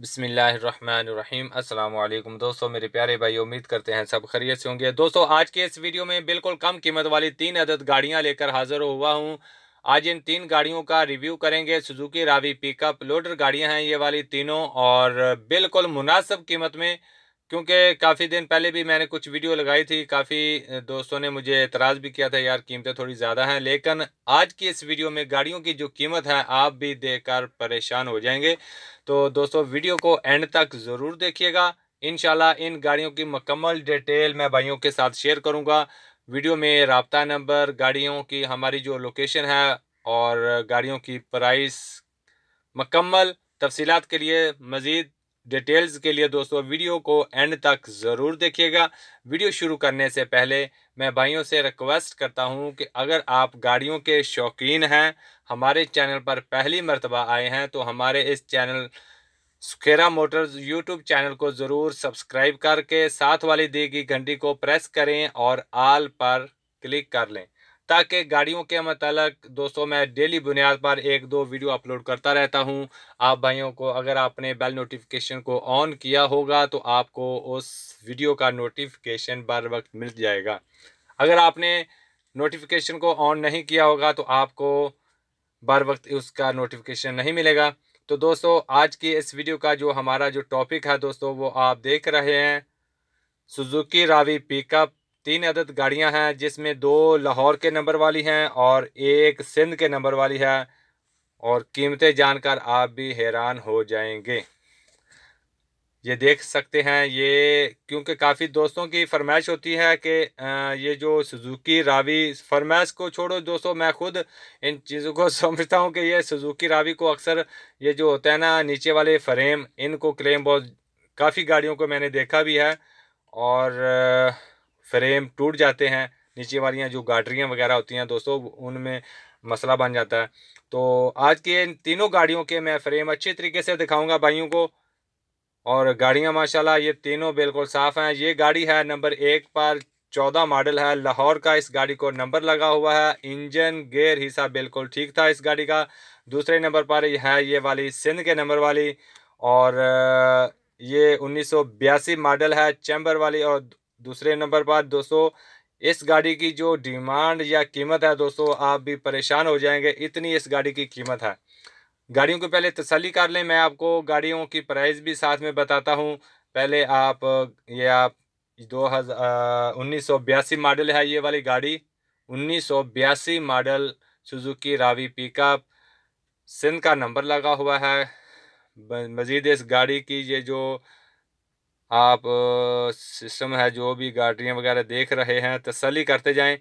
बसमीम अल्लाम दोस्तों मेरे प्यारे भाई उम्मीद करते हैं सब खरीय से होंगे दोस्तों आज के इस वीडियो में बिल्कुल कम कीमत वाली तीन अदद गाड़ियां लेकर हाजिर हुआ हूं आज इन तीन गाड़ियों का रिव्यू करेंगे सुजुकी रावी पिकअप लोडर गाड़ियां हैं ये वाली तीनों और बिल्कुल मुनासब कीमत में क्योंकि काफ़ी दिन पहले भी मैंने कुछ वीडियो लगाई थी काफ़ी दोस्तों ने मुझे एतराज़ भी किया था यार कीमतें थोड़ी ज़्यादा हैं लेकिन आज की इस वीडियो में गाड़ियों की जो कीमत है आप भी देखकर परेशान हो जाएंगे तो दोस्तों वीडियो को एंड तक ज़रूर देखिएगा इन इन गाड़ियों की मकम्मल डिटेल मैं भाइयों के साथ शेयर करूँगा वीडियो में रबता नंबर गाड़ियों की हमारी जो लोकेशन है और गाड़ियों की प्राइस मकम्मल तफसीत के लिए मज़ीद डिटेल्स के लिए दोस्तों वीडियो को एंड तक ज़रूर देखिएगा वीडियो शुरू करने से पहले मैं भाइयों से रिक्वेस्ट करता हूं कि अगर आप गाड़ियों के शौकीन हैं हमारे चैनल पर पहली मरतबा आए हैं तो हमारे इस channel Sukhera motors YouTube channel को ज़रूर सब्सक्राइब करके साथ वाली दी गई घंटी को प्रेस करें और आल पर क्लिक कर लें ताकि गाड़ियों के मतलब दोस्तों मैं डेली बुनियाद पर एक दो वीडियो अपलोड करता रहता हूँ आप भाइयों को अगर आपने बेल नोटिफिकेशन को ऑन किया होगा तो आपको उस वीडियो का नोटिफिकेशन बार वक्त मिल जाएगा अगर आपने नोटिफिकेशन को ऑन नहीं किया होगा तो आपको बार वक्त उसका नोटिफिकेशन नहीं मिलेगा तो दोस्तों आज की इस वीडियो का जो हमारा जो टॉपिक है दोस्तों वो आप देख रहे हैं सुजुकी रावी पिकअप तीन अदद गाड़ियां हैं जिसमें दो लाहौर के नंबर वाली हैं और एक सिंध के नंबर वाली है और कीमतें जानकर आप भी हैरान हो जाएंगे ये देख सकते हैं ये क्योंकि काफ़ी दोस्तों की फरमाइश होती है कि ये जो सुजुकी रावी फरमाइश को छोड़ो दोस्तों मैं खुद इन चीज़ों को समझता हूँ कि ये सुजुकी रावी को अक्सर ये जो होता है ना नीचे वाले फ्रेम इनको क्लेम बहुत काफ़ी गाड़ियों को मैंने देखा भी है और फ्रेम टूट जाते हैं नीचे वाली जो गाटरियाँ वगैरह होती हैं दोस्तों उनमें मसला बन जाता है तो आज के इन तीनों गाड़ियों के मैं फ्रेम अच्छे तरीके से दिखाऊंगा भाइयों को और गाड़ियाँ माशाल्लाह ये तीनों बिल्कुल साफ़ हैं ये गाड़ी है नंबर एक पर चौदह मॉडल है लाहौर का इस गाड़ी को नंबर लगा हुआ है इंजन गेयर हिस्सा बिल्कुल ठीक था इस गाड़ी का दूसरे नंबर पर है ये वाली सिंध के नंबर वाली और ये उन्नीस मॉडल है चैम्बर वाली और दूसरे नंबर पर दोस्तों इस गाड़ी की जो डिमांड या कीमत है दोस्तों आप भी परेशान हो जाएंगे इतनी इस गाड़ी की कीमत है गाड़ियों को पहले तसली कर लें मैं आपको गाड़ियों की प्राइस भी साथ में बताता हूँ पहले आप ये आप दो हज़ार उन्नीस सौ बयासी मॉडल है ये वाली गाड़ी उन्नीस सौ बयासी model Suzuki Ravi pickup Sindh का नंबर लगा हुआ है मज़ीद इस गाड़ी की ये जो आप सिस्टम है जो भी गाड़ियाँ वगैरह देख रहे हैं तसली करते जाएं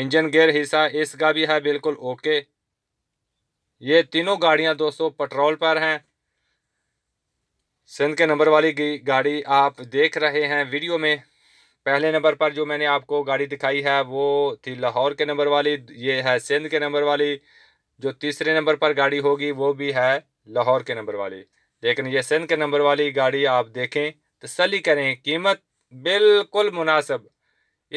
इंजन गेयर हिस्सा इसका भी है बिल्कुल ओके ये तीनों गाड़ियाँ दोस्तों पेट्रोल पर हैं सिंध के नंबर वाली गाड़ी आप देख रहे हैं वीडियो में पहले नंबर पर जो मैंने आपको गाड़ी दिखाई है वो थी लाहौर के नंबर वाली ये है सिंध के नंबर वाली जो तीसरे नंबर पर गाड़ी होगी वो भी है लाहौर के नंबर वाली लेकिन ये सिंध के नंबर वाली गाड़ी आप देखें तसली तो करें कीमत बिल्कुल मुनासब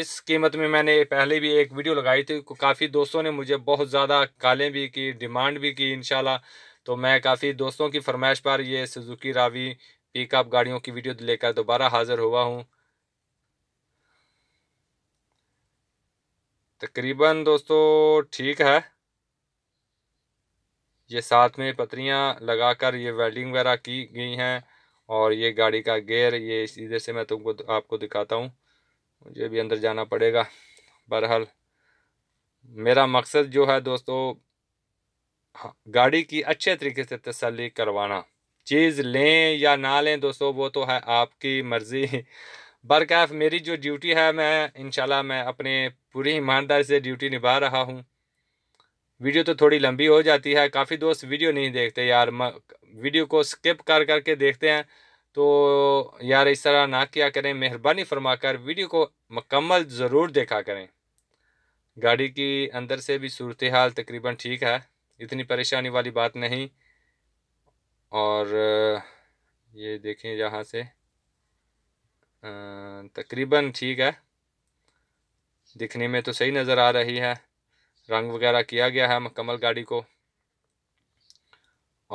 इस कीमत में मैंने पहले भी एक वीडियो लगाई थी काफ़ी दोस्तों ने मुझे बहुत ज़्यादा कालें भी की डिमांड भी की इन तो मैं काफ़ी दोस्तों की फरमाइश पर ये सुजुकी रावी पिकअप गाड़ियों की वीडियो लेकर दोबारा हाज़िर हुआ हूँ तकरीबन दोस्तों ठीक है ये साथ में पतरियाँ लगाकर ये वेल्डिंग वगैरह की गई हैं और ये गाड़ी का गेयर ये इधर से मैं तुमको आपको दिखाता हूँ मुझे भी अंदर जाना पड़ेगा बहरहाल मेरा मकसद जो है दोस्तों हाँ, गाड़ी की अच्छे तरीके से तसली करवाना चीज़ लें या ना लें दोस्तों वो तो है आपकी मर्ज़ी बरकैफ मेरी जो ड्यूटी है मैं इन मैं अपने पूरी ईमानदारी से ड्यूटी निभा रहा हूँ वीडियो तो थोड़ी लंबी हो जाती है काफ़ी दोस्त वीडियो नहीं देखते यार वीडियो को स्किप कर करके देखते हैं तो यार इस तरह ना किया करें मेहरबानी फरमाकर वीडियो को मकम्मल ज़रूर देखा करें गाड़ी की अंदर से भी सूरत हाल तकरीबन ठीक है इतनी परेशानी वाली बात नहीं और ये देखें यहाँ से तकरीबन ठीक है दिखने में तो सही नज़र आ रही है रंग वगैरह किया गया है मकमल गाड़ी को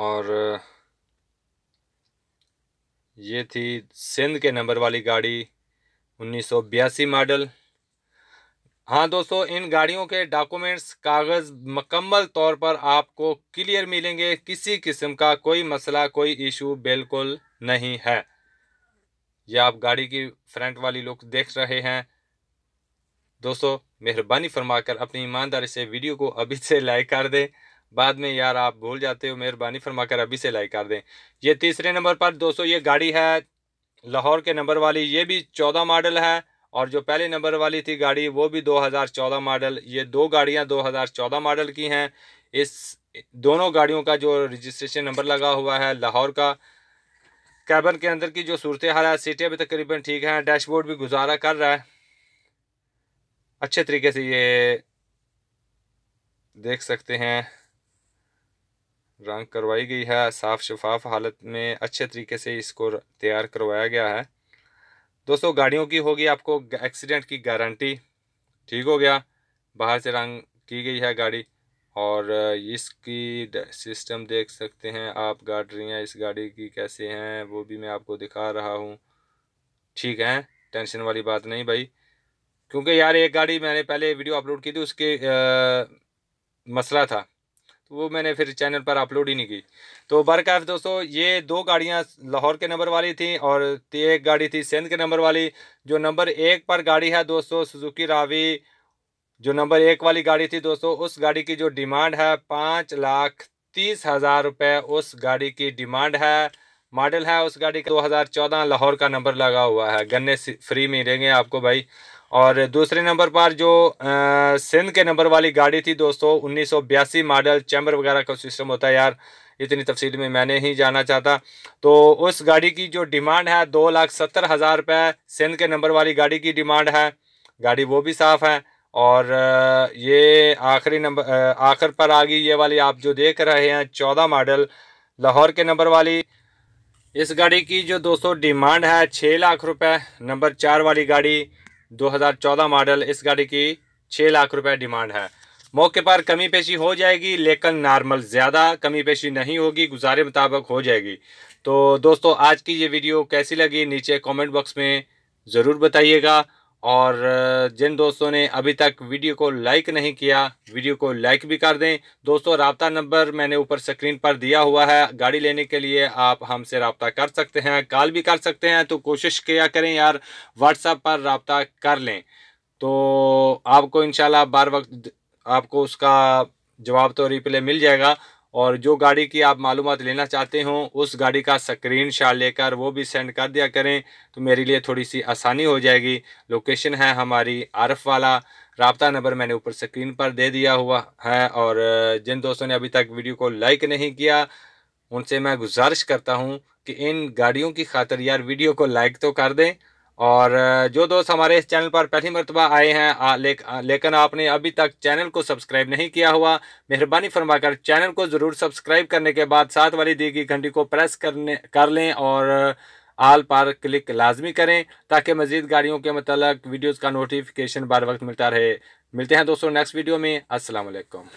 और ये थी सिंध के नंबर वाली गाड़ी उन्नीस मॉडल हाँ दोस्तों इन गाड़ियों के डॉक्यूमेंट्स कागज़ मकम्मल तौर पर आपको क्लियर मिलेंगे किसी किस्म का कोई मसला कोई इशू बिल्कुल नहीं है यह आप गाड़ी की फ्रंट वाली लुक देख रहे हैं दोस्तों मेहरबानी फरमाकर अपनी ईमानदारी से वीडियो को अभी से लाइक कर दें बाद में यार आप भूल जाते हो मेहरबानी फरमाकर अभी से लाइक कर दें ये तीसरे नंबर पर दोस्तों ये गाड़ी है लाहौर के नंबर वाली ये भी चौदह मॉडल है और जो पहले नंबर वाली थी गाड़ी वो भी 2014 मॉडल ये दो गाड़ियां 2014 मॉडल की हैं इस दोनों गाड़ियों का जो रजिस्ट्रेशन नंबर लगा हुआ है लाहौर का कैबन के अंदर की जो सूरत हाल है सीटें भी तकरीबन ठीक हैं डैशबोर्ड भी गुजारा कर रहा है अच्छे तरीके से ये देख सकते हैं रंग करवाई गई है साफ़ शफाफ हालत में अच्छे तरीके से इसको तैयार करवाया गया है दोस्तों गाड़ियों की होगी आपको एक्सीडेंट की गारंटी ठीक हो गया बाहर से रंग की गई है गाड़ी और इसकी सिस्टम देख सकते हैं आप गाड़ियाँ इस गाड़ी की कैसे हैं वो भी मैं आपको दिखा रहा हूँ ठीक है टेंशन वाली बात नहीं भाई क्योंकि यार एक गाड़ी मैंने पहले वीडियो अपलोड की थी उसके आ, मसला था तो वो मैंने फिर चैनल पर अपलोड ही नहीं की तो बरकैफ दोस्तों ये दो गाड़ियाँ लाहौर के नंबर वाली थी और एक गाड़ी थी सिंध के नंबर वाली जो नंबर एक पर गाड़ी है दोस्तों सुजुकी रावी जो नंबर एक वाली गाड़ी थी दोस्तों उस गाड़ी की जो डिमांड है पाँच लाख तीस हज़ार रुपये उस गाड़ी की डिमांड है मॉडल है उस गाड़ी का दो हज़ार चौदह लाहौर का नंबर लगा हुआ है गन्ने फ्री में देंगे आपको भाई और दूसरे नंबर पर जो सिंध के नंबर वाली गाड़ी थी दोस्तों उन्नीस मॉडल चैम्बर वगैरह का सिस्टम होता है यार इतनी तफसील में मैंने ही जाना चाहता तो उस गाड़ी की जो डिमांड है दो लाख सत्तर हज़ार रुपये सिंध के नंबर वाली गाड़ी की डिमांड है गाड़ी वो भी साफ़ है और ये आखिरी नंबर आखिर पर आ गई ये वाली आप जो देख रहे हैं चौदह मॉडल लाहौर के नंबर वाली इस गाड़ी की जो दोस्तों डिमांड है छः लाख रुपये नंबर चार वाली गाड़ी 2014 मॉडल इस गाड़ी की छः लाख रुपए डिमांड है मौके पर कमी पेशी हो जाएगी लेकिन नॉर्मल ज़्यादा कमी पेशी नहीं होगी गुजारे मुताबिक हो जाएगी तो दोस्तों आज की ये वीडियो कैसी लगी नीचे कमेंट बॉक्स में ज़रूर बताइएगा और जिन दोस्तों ने अभी तक वीडियो को लाइक नहीं किया वीडियो को लाइक भी कर दें दोस्तों रबता नंबर मैंने ऊपर स्क्रीन पर दिया हुआ है गाड़ी लेने के लिए आप हमसे रबता कर सकते हैं कॉल भी कर सकते हैं तो कोशिश किया करें यार व्हाट्सएप पर रबता कर लें तो आपको इन बार वक्त आपको उसका जवाब तो रिप्ले मिल जाएगा और जो गाड़ी की आप मालूम लेना चाहते हो उस गाड़ी का स्क्रीन शॉट लेकर वो भी सेंड कर दिया करें तो मेरे लिए थोड़ी सी आसानी हो जाएगी लोकेशन है हमारी आरफ वाला रबता नंबर मैंने ऊपर स्क्रीन पर दे दिया हुआ है और जिन दोस्तों ने अभी तक वीडियो को लाइक नहीं किया उनसे मैं गुजारिश करता हूँ कि इन गाड़ियों की खातर यार वीडियो को लाइक तो कर दें और जो दोस्त हमारे इस चैनल पर पहली मरतबा आए हैं आ, ले, आ, लेकिन आपने अभी तक चैनल को सब्सक्राइब नहीं किया हुआ मेहरबानी फरमाकर चैनल को ज़रूर सब्सक्राइब करने के बाद साथ वाली दी गई घंटी को प्रेस करने कर लें और आल पर क्लिक लाजमी करें ताकि मज़ीद गाड़ियों के मतलब वीडियोज़ का नोटिफिकेशन बार वक्त मिलता रहे मिलते हैं दोस्तों नेक्स्ट वीडियो में असलकम